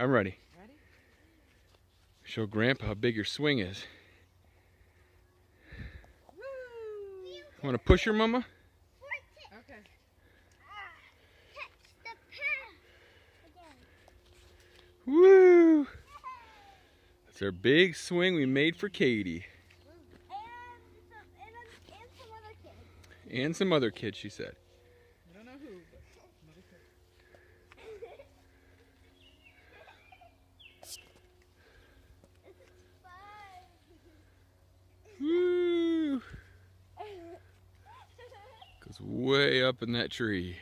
I'm ready. Ready? Show Grandpa how big your swing is. Woo! Want to push her, Mama? Okay. Woo! That's our big swing we made for Katie. And some other kids. she said. I don't know who, but It's way up in that tree